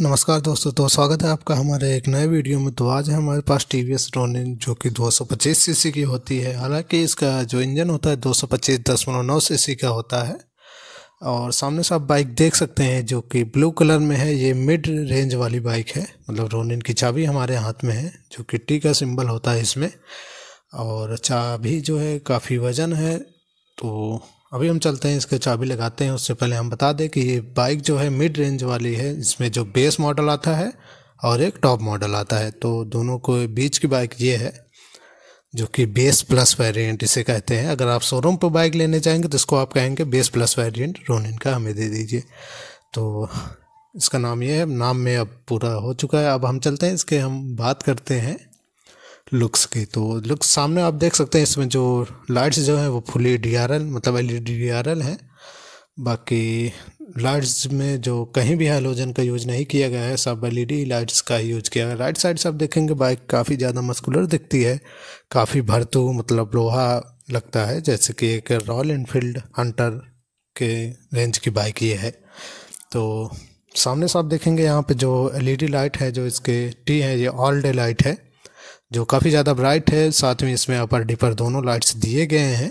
नमस्कार दोस्तों तो स्वागत है आपका हमारे एक नए वीडियो में तो आज है हमारे पास टी वी एस रोनिन जो कि 225 सीसी की होती है हालांकि इसका जो इंजन होता है 225.9 सीसी का होता है और सामने से आप बाइक देख सकते हैं जो कि ब्लू कलर में है ये मिड रेंज वाली बाइक है मतलब रोनिन की चाबी हमारे हाथ में है जो कि टी का सिम्बल होता है इसमें और चाबी जो है काफ़ी वजन है तो अभी हम चलते हैं इसके चाबी लगाते हैं उससे पहले हम बता दें कि ये बाइक जो है मिड रेंज वाली है इसमें जो बेस मॉडल आता है और एक टॉप मॉडल आता है तो दोनों को बीच की बाइक ये है जो कि बेस प्लस वेरिएंट इसे कहते हैं अगर आप शोरूम पर बाइक लेने जाएंगे तो इसको आप कहेंगे बेस प्लस वेरिएंट रोनिन का हमें दे दीजिए तो इसका नाम ये है नाम में अब पूरा हो चुका है अब हम चलते हैं इसके हम बात करते हैं लुक्स की तो लुक्स सामने आप देख सकते हैं इसमें जो लाइट्स जो हैं वो फुली डी आर एल मतलब L E D D R L हैं बाकी लाइट्स में जो कहीं भी हाइलोजन का यूज नहीं किया गया है सब एलईडी लाइट्स का ही यूज किया गया राइट साइड से आप देखेंगे बाइक काफ़ी ज़्यादा मस्कुलर दिखती है काफ़ी भरतू मतलब लोहा लगता है जैसे कि एक रॉयल इनफील्ड हंटर के रेंज की बाइक ये है तो सामने से आप देखेंगे यहाँ पे जो एलईडी लाइट है जो इसके टी है ये ऑल डे लाइट है जो काफ़ी ज़्यादा ब्राइट है साथ में इसमें अपर डिपर दोनों लाइट्स दिए गए हैं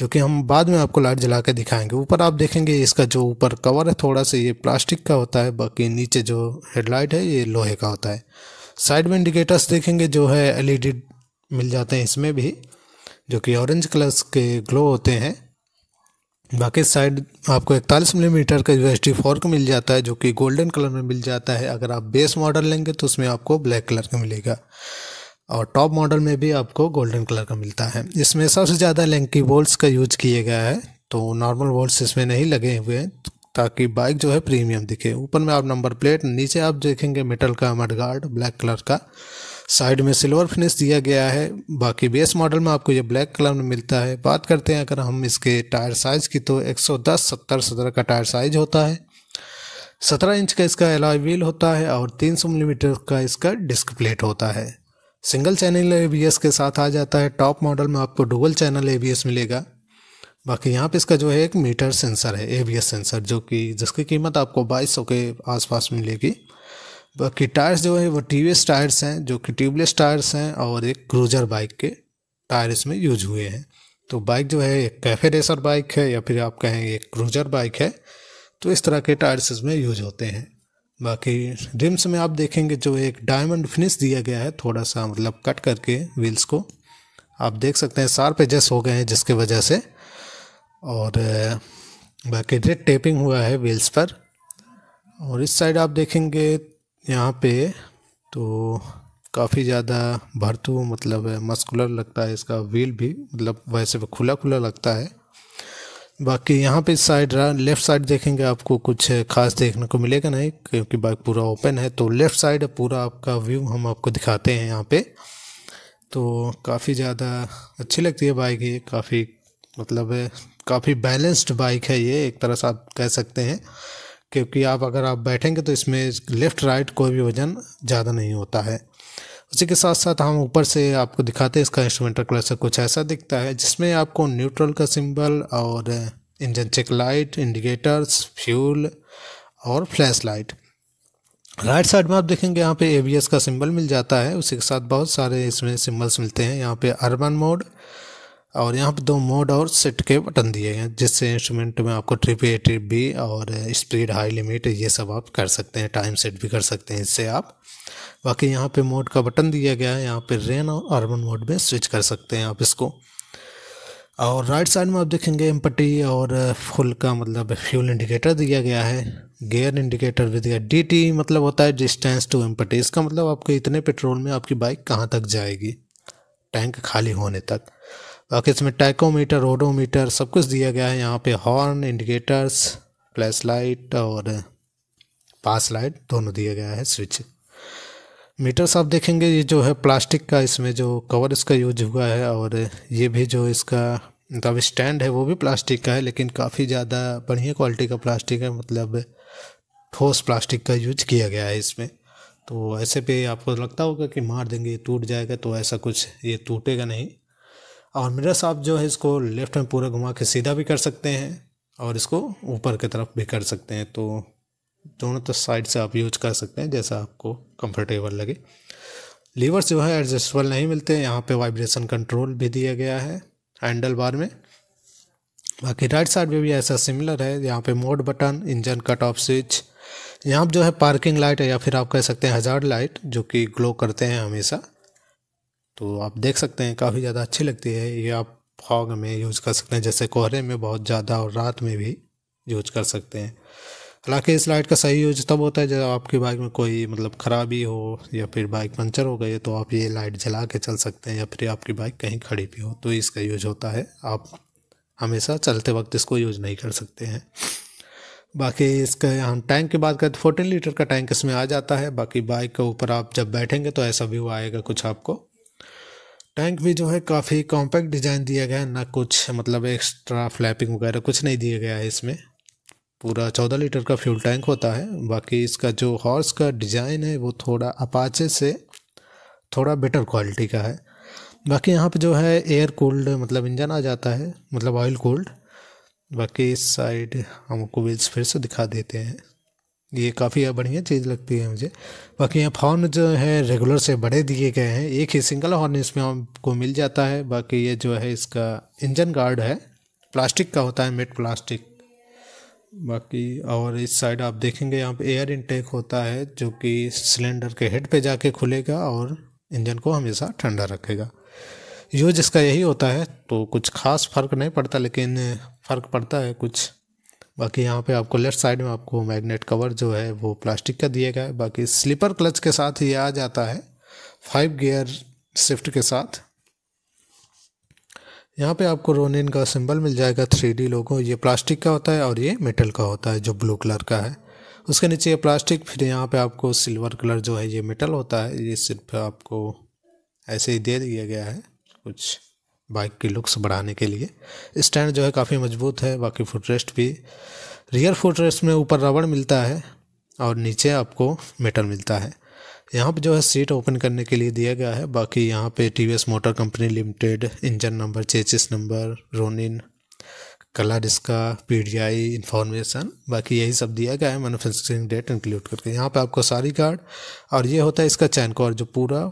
जो कि हम बाद में आपको लाइट जला के दिखाएंगे ऊपर आप देखेंगे इसका जो ऊपर कवर है थोड़ा सा ये प्लास्टिक का होता है बाकी नीचे जो हेडलाइट है ये लोहे का होता है साइड में इंडिकेटर्स देखेंगे जो है एलईडी मिल जाते हैं इसमें भी जो कि ऑरेंज कलर्स के ग्लो होते हैं बाकी साइड आपको इकतालीस मिलीमीटर का यू एस डी फोर का मिल जाता है जो कि गोल्डन कलर में मिल जाता है अगर आप बेस मॉडल लेंगे तो उसमें आपको ब्लैक कलर का मिलेगा और टॉप मॉडल में भी आपको गोल्डन कलर का मिलता है इसमें सबसे ज़्यादा लेंकी बोल्ट्स का यूज किया गया है तो नॉर्मल बोल्ट्स इसमें नहीं लगे हुए हैं ताकि बाइक जो है प्रीमियम दिखे ऊपर में आप नंबर प्लेट नीचे आप देखेंगे मेटल का मडगार्ड ब्लैक कलर का साइड में सिल्वर फिनिश दिया गया है बाकी बेस मॉडल में आपको ये ब्लैक कलर में मिलता है बात करते हैं अगर हम इसके टायर साइज़ की तो 110 70 सत्रह का टायर साइज होता है 17 इंच का इसका एलॉय व्हील होता है और 300 मिलीमीटर mm का इसका डिस्क प्लेट होता है सिंगल चैनल ए के साथ आ जाता है टॉप मॉडल में आपको डुअल चैनल ए मिलेगा बाकी यहाँ पे इसका जो है एक मीटर सेंसर है ए सेंसर जो कि जिसकी कीमत आपको बाईस सौ के आसपास मिलेगी बाकी टायर्स जो है वो टी टायर्स हैं जो कि ट्यूबलेस टायर्स हैं और एक क्रूजर बाइक के टायर इसमें यूज हुए हैं तो बाइक जो है एक कैफे रेसर बाइक है या फिर आप कहें एक क्रूजर बाइक है तो इस तरह के टायर्स इसमें यूज होते हैं बाकी रिम्स में आप देखेंगे जो एक डायमंड फिनिश दिया गया है थोड़ा सा मतलब कट करके व्हील्स को आप देख सकते हैं सार पेजेस हो गए हैं जिसके वजह से और बाकी रेड टेपिंग हुआ है व्हील्स पर और इस साइड आप देखेंगे यहाँ पे तो काफ़ी ज़्यादा भरतू मतलब मस्कुलर लगता है इसका व्हील भी मतलब वैसे खुला खुला लगता है बाकी यहाँ पे साइड लेफ़्ट साइड देखेंगे आपको कुछ खास देखने को मिलेगा नहीं क्योंकि बाइक पूरा ओपन है तो लेफ़्ट साइड पूरा आपका व्यू हम आपको दिखाते हैं यहाँ पे तो काफ़ी ज़्यादा अच्छी लगती है बाइक ये काफ़ी मतलब काफ़ी बैलेंस्ड बाइक है ये एक तरह से आप कह सकते हैं क्योंकि आप अगर आप बैठेंगे तो इसमें लेफ़्ट राइट कोई भी वज़न ज़्यादा नहीं होता है उसी के साथ साथ हम ऊपर से आपको दिखाते हैं इसका इंस्ट्रूमेंटल क्लस्टर कुछ ऐसा दिखता है जिसमें आपको न्यूट्रल का सिंबल और engine check light indicators fuel और फ्लैश लाइट राइट साइड में आप देखेंगे यहाँ पे एबीएस का सिंबल मिल जाता है उसी के साथ बहुत सारे इसमें सिंबल्स मिलते हैं यहाँ पे अर्बन मोड और यहाँ पर दो मोड और सेट के बटन दिए हैं जिससे इंस्ट्रूमेंट में आपको ट्रिप ए ट्रिप बी और स्पीड हाई लिमिट ये सब आप कर सकते हैं टाइम सेट भी कर सकते हैं इससे आप बाकी यहाँ पे मोड का बटन दिया गया है यहाँ पे रेन और अर्बन मोड में स्विच कर सकते हैं आप इसको और राइट साइड में आप देखेंगे एम्पटी और फुल का मतलब फ्यूल इंडिकेटर दिया गया है गेयर इंडिकेटर भी दिया टी मतलब होता है डिस्टेंस टू एम्पटी इसका मतलब आपके इतने पेट्रोल में आपकी बाइक कहाँ तक जाएगी टैंक खाली होने तक बाकी इसमें टैकोमीटर ओडोमीटर सब कुछ दिया गया है यहाँ पे हॉर्न इंडिकेटर्स फ्लैश लाइट और पास लाइट दोनों दिया गया है स्विच मीटर्स आप देखेंगे ये जो है प्लास्टिक का इसमें जो कवर इसका यूज हुआ है और ये भी जो इसका मतलब स्टैंड है वो भी प्लास्टिक का है लेकिन काफ़ी ज़्यादा बढ़िया क्वालिटी का प्लास्टिक है मतलब ठोस प्लास्टिक का यूज किया गया है इसमें तो ऐसे पे आपको लगता होगा कि मार देंगे ये टूट जाएगा तो ऐसा कुछ ये टूटेगा नहीं और मिरर साहब जो है इसको लेफ़्ट में पूरा घुमा के सीधा भी कर सकते हैं और इसको ऊपर की तरफ भी कर सकते हैं तो दोनों तो साइड से आप यूज कर सकते हैं जैसा आपको कंफर्टेबल लगे लीवर्स जो है एडजस्टेबल नहीं मिलते यहाँ पे वाइब्रेशन कंट्रोल भी दिया गया है हैंडल बार में बाकी राइट साइड में भी ऐसा सिमिलर है यहाँ पे mode button engine cut off switch यहाँ जो है पार्किंग लाइट है या फिर आप कह सकते हैं हज़ार लाइट जो कि ग्लो करते हैं हमेशा तो आप देख सकते हैं काफ़ी ज़्यादा अच्छी लगती है ये आप फॉग में यूज़ कर सकते हैं जैसे कोहरे में बहुत ज़्यादा और रात में भी यूज कर सकते हैं हालांकि इस लाइट का सही यूज तब होता है जब आपकी बाइक में कोई मतलब ख़राबी हो या फिर बाइक पंचर हो गई तो आप ये लाइट जला के चल सकते हैं या फिर आपकी बाइक कहीं खड़ी भी हो तो इसका यूज होता है आप हमेशा चलते वक्त इसको यूज नहीं कर सकते हैं बाकी इसका हम टैंक की बात करें तो फोर्टीन लीटर का टैंक इसमें आ जाता है बाकी बाइक के ऊपर आप जब बैठेंगे तो ऐसा व्यू आएगा कुछ आपको टैंक भी जो है काफ़ी कॉम्पैक्ट डिज़ाइन दिया गया है ना कुछ मतलब एक्स्ट्रा फ्लैपिंग वगैरह कुछ नहीं दिया गया है इसमें पूरा चौदह लीटर का फ्यूल टैंक होता है बाकी इसका जो हॉर्स का डिज़ाइन है वो थोड़ा अपाचे से थोड़ा बेटर क्वालिटी का है बाकी यहाँ पे जो है एयर कूल्ड मतलब इंजन आ जाता है मतलब ऑयल कूल्ड बाकी इस साइड हमको व्हील्स फिर से दिखा देते हैं ये काफ़ी बढ़िया चीज़ लगती है मुझे बाकी यहाँ हॉर्न जो है रेगुलर से बड़े दिए गए हैं एक ही सिंगल हॉर्न इसमें आपको मिल जाता है बाकी ये जो है इसका इंजन गार्ड है प्लास्टिक का होता है मेट प्लास्टिक बाकी और इस साइड आप देखेंगे यहाँ पे एयर इनटेक होता है जो कि सिलेंडर के हेड पे जाके खुलेगा और इंजन को हमेशा ठंडा रखेगा यूज इसका यही होता है तो कुछ खास फ़र्क नहीं पड़ता लेकिन फ़र्क पड़ता है कुछ बाकी यहाँ पे आपको लेफ्ट साइड में आपको मैग्नेट कवर जो है वो प्लास्टिक का दिया गया है बाकी स्लीपर क्लच के साथ ये आ जाता है फाइव गियर शिफ्ट के साथ यहाँ पे आपको रोनिन का सिंबल मिल जाएगा थ्री डी लोगो ये प्लास्टिक का होता है और ये मेटल का होता है जो ब्लू कलर का है उसके नीचे ये प्लास्टिक फिर यहाँ पे आपको सिल्वर कलर जो है ये मेटल होता है ये सिर्फ आपको ऐसे ही दे दिया गया है कुछ बाइक की लुक्स बढ़ाने के लिए स्टैंड जो है काफ़ी मजबूत है बाकी फुटरेस्ट भी रियर फुटरेस्ट में ऊपर रबड़ मिलता है और नीचे आपको मेटल मिलता है यहाँ पर जो है सीट ओपन करने के लिए दिया गया है बाकी यहाँ पे T motor company limited engine number chassis number Ronin colour इसका पी डी आई इन्फॉर्मेशन बाकी यही सब दिया गया है मैनुफैक्चरिंग डेट इंक्लूड करके यहाँ पे आपको सारी कार्ड और ये होता है इसका चैन कवर जो पूरा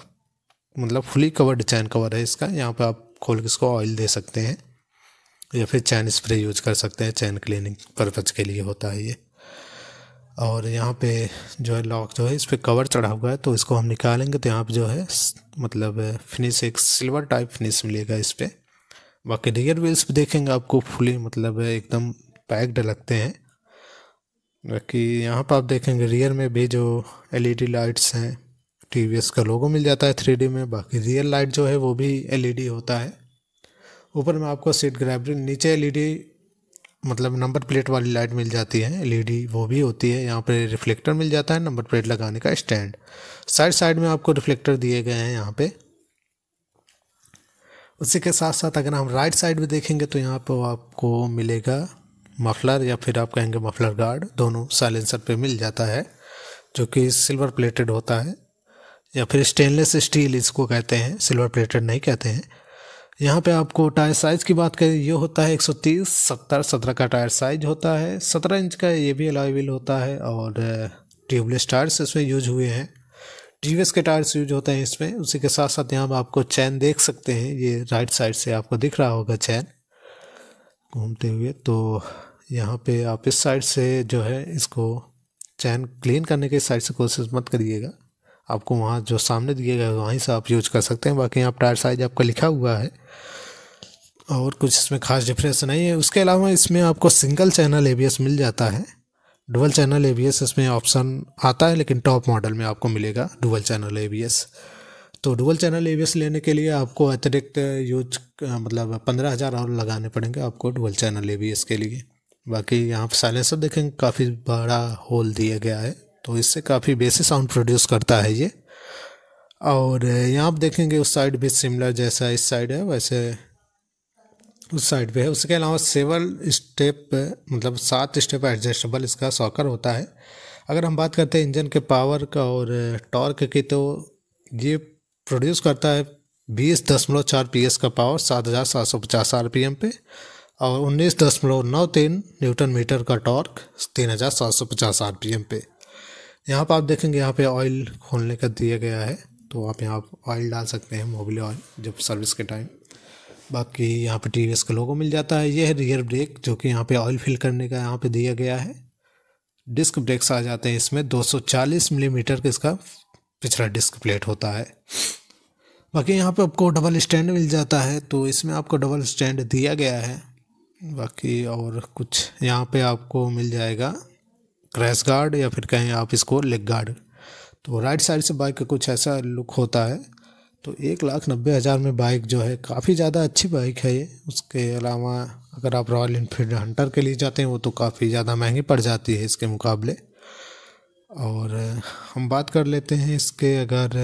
मतलब फुली कवर्ड चैन कवर है इसका यहाँ पे आप खोल के इसको ऑयल दे सकते हैं या फिर चैन स्प्रे यूज कर सकते हैं चैन क्लीनिंग परपज के लिए होता है ये और यहाँ पे जो है लॉक जो है इस पर कवर चढ़ा हुआ है तो इसको हम निकालेंगे तो यहाँ पर जो है मतलब फिनिश एक सिल्वर टाइप फिनिश मिलेगा इस पर बाकी रियर व्हील्स भी देखेंगे आपको फुली मतलब एकदम पैक्ड लगते हैं बाकी यहाँ पर आप देखेंगे रियर में भी जो एलईडी लाइट्स हैं टी वी एस का लोगो मिल जाता है थ्री डी में बाकी रियल लाइट जो है वो भी एल ई डी होता है ऊपर में आपको सीट ग्रैबरी नीचे एल ई डी मतलब नंबर प्लेट वाली लाइट मिल जाती है डी वो भी होती है यहाँ पर रिफ्लेक्टर मिल जाता है नंबर प्लेट लगाने का स्टैंड साइड साइड में आपको रिफ्लेक्टर दिए गए हैं यहाँ पे उसी के साथ साथ अगर हम राइट साइड भी देखेंगे तो यहाँ पर आपको मिलेगा मफलर या फिर आप कहेंगे मफलर गार्ड दोनों साइलेंसर पे मिल जाता है जो कि सिल्वर प्लेटेड होता है या फिर स्टेनलेस स्टील इसको कहते हैं सिल्वर प्लेटेड नहीं कहते हैं यहाँ पे आपको टायर साइज़ की बात करें ये होता है 130 70 17 का टायर साइज होता है 17 इंच का ये भी अलाइविल होता है और ट्यूबलेस टायर्स इसमें यूज हुए हैं टी के टायर्स यूज होते हैं इसमें उसी के साथ साथ यहाँ आपको चैन देख सकते हैं ये राइट साइड से आपको दिख रहा होगा चैन घूमते हुए तो यहाँ पे आप इस साइड से जो है इसको चैन क्लीन करने के साइड से कोशिश मत करिएगा आपको वहाँ जो सामने दिए गए वहीं से आप यूज कर सकते हैं बाकी यहाँ टायर साइज आपका लिखा हुआ है और कुछ इसमें खास डिफरेंस नहीं है उसके अलावा इसमें आपको सिंगल चैनल ए मिल जाता है डुबल चैनल ए इसमें ऑप्शन आता है लेकिन टॉप मॉडल में आपको मिलेगा डुबल चैनल ए तो डुबल चैनल ए लेने के लिए आपको अतिरिक्त यूज मतलब पंद्रह हज़ार और लगाने पड़ेंगे आपको डुबल चैनल ए के लिए बाकी यहाँ साइलेंसर देखेंगे काफ़ी बड़ा होल दिया गया है तो इससे काफ़ी बेसी साउंड प्रोड्यूस करता है ये और यहाँ आप देखेंगे उस साइड भी सिमिलर जैसा इस साइड है वैसे उस साइड पे है उसके अलावा सेवल स्टेप मतलब सात स्टेप एडजस्टेबल इसका सॉकर होता है अगर हम बात करते हैं इंजन के पावर का और टॉर्क की तो ये प्रोड्यूस करता है बीस दशमलव चार पी का पावर सात हज़ार सात सौ पचास आर पी एम पे और उन्नीस दशमलव नौ तीन न्यूटन मीटर का टॉर्क तीन हज़ार सात सौ पचास आर पी एम पे यहाँ पर आप देखेंगे यहाँ पे ऑयल खोलने का दिया गया है तो आप यहाँ ऑयल डाल सकते हैं मोबिल ऑयल जब सर्विस के टाइम बाकी यहाँ पे टी का लोगो मिल जाता है ये है रियर ब्रेक जो कि यहाँ पे ऑयल फिल करने का यहाँ पे दिया गया है डिस्क ब्रेक्स आ जाते हैं इसमें 240 मिलीमीटर mm का इसका पिछला डिस्क प्लेट होता है बाकी यहाँ पे आपको डबल स्टैंड मिल जाता है तो इसमें आपको डबल स्टैंड दिया गया है बाकी और कुछ यहाँ पे आपको मिल जाएगा क्रैश गार्ड या फिर कहें आप इसको लेग गार्ड तो राइट साइड से बाइक का कुछ ऐसा लुक होता है तो एक लाख नब्बे हज़ार में बाइक जो है काफ़ी ज़्यादा अच्छी बाइक है ये उसके अलावा अगर आप रॉयल इनफील्ड हंटर के लिए जाते हैं वो तो काफ़ी ज़्यादा महंगी पड़ जाती है इसके मुकाबले और हम बात कर लेते हैं इसके अगर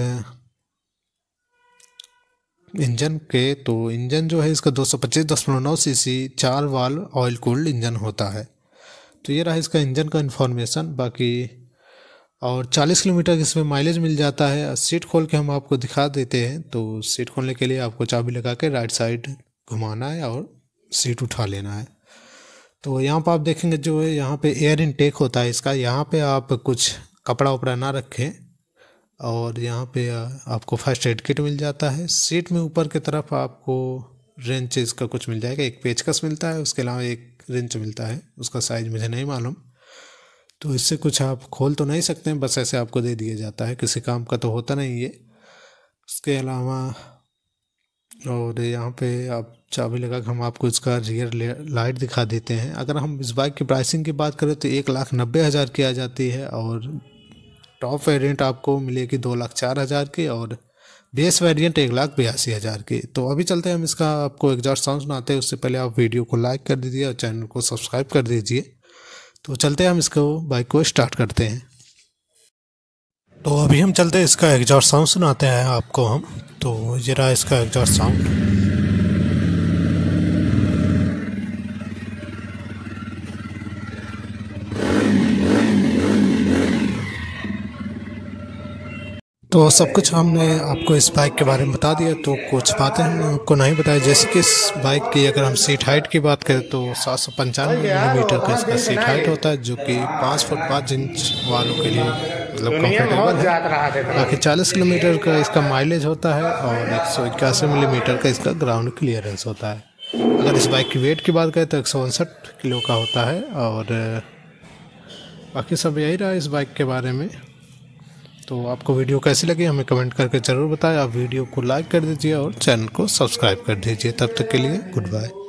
इंजन के तो इंजन जो है इसका दो सौ पच्चीस दशमलव नौ सी सी चार वाल ऑयल कूल्ड इंजन होता है तो ये रहा इसका इंजन का इन्फॉर्मेशन बाकी और 40 किलोमीटर इसमें माइलेज मिल जाता है सीट खोल के हम आपको दिखा देते हैं तो सीट खोलने के लिए आपको चाबी लगा के राइट साइड घुमाना है और सीट उठा लेना है तो यहाँ पर आप देखेंगे जो है यहाँ पे एयर इनटेक होता है इसका यहाँ पे आप कुछ कपड़ा उपड़ा ना रखें और यहाँ पे आपको फर्स्ट एड किट मिल जाता है सीट में ऊपर की तरफ आपको रेंच इसका कुछ मिल जाएगा एक पेचकस मिलता है उसके अलावा एक रेंच मिलता है उसका साइज़ मुझे नहीं मालूम तो इससे कुछ आप खोल तो नहीं सकते हैं बस ऐसे आपको दे दिया जाता है किसी काम का तो होता नहीं ये उसके अलावा और यहाँ पे आप चाबी लगा हम आपको इसका रियर लाइट दिखा देते हैं अगर हम इस बाइक की प्राइसिंग की बात करें तो एक लाख नब्बे हज़ार की आ जाती है और टॉप वेरियंट आपको मिलेगी दो लाख चार हज़ार की और बेस वेरिएंट एक लाख बयासी हज़ार की तो अभी चलते हैं हम इसका आपको एग्जॉस्ट साउंड सुनाते हैं उससे पहले आप वीडियो को लाइक कर दीजिए और चैनल को सब्सक्राइब कर दीजिए तो चलते हैं हम इसको बाइक को स्टार्ट करते हैं तो अभी हम चलते हैं इसका एग्जॉस्ट साउंड सुनाते हैं आपको हम तो ये रहा इसका एग्जॉस्ट साउंड तो सब कुछ हमने आपको इस बाइक के बारे में बता दिया तो कुछ बातें हमने आपको नहीं बताया जैसे कि इस बाइक की अगर हम सीट हाइट की बात करें तो सात सौ पंचानवे मिलीमीटर का इसका सीट हाइट होता है जो कि पाँच फुट पाँच इंच वालों के लिए मतलब कम्फर्टेबल है बाकी चालीस किलोमीटर का इसका माइलेज होता है और एक सौ इक्यासी मिलीमीटर का इसका ग्राउंड क्लियरेंस होता है अगर इस बाइक की वेट की बात करें तो एक सौ उनसठ किलो का होता है और बाकी सब यही रहा इस बाइक के बारे में तो आपको वीडियो कैसी लगी हमें कमेंट करके ज़रूर बताएं आप वीडियो को लाइक कर दीजिए और चैनल को सब्सक्राइब कर दीजिए तब तक के लिए गुड बाय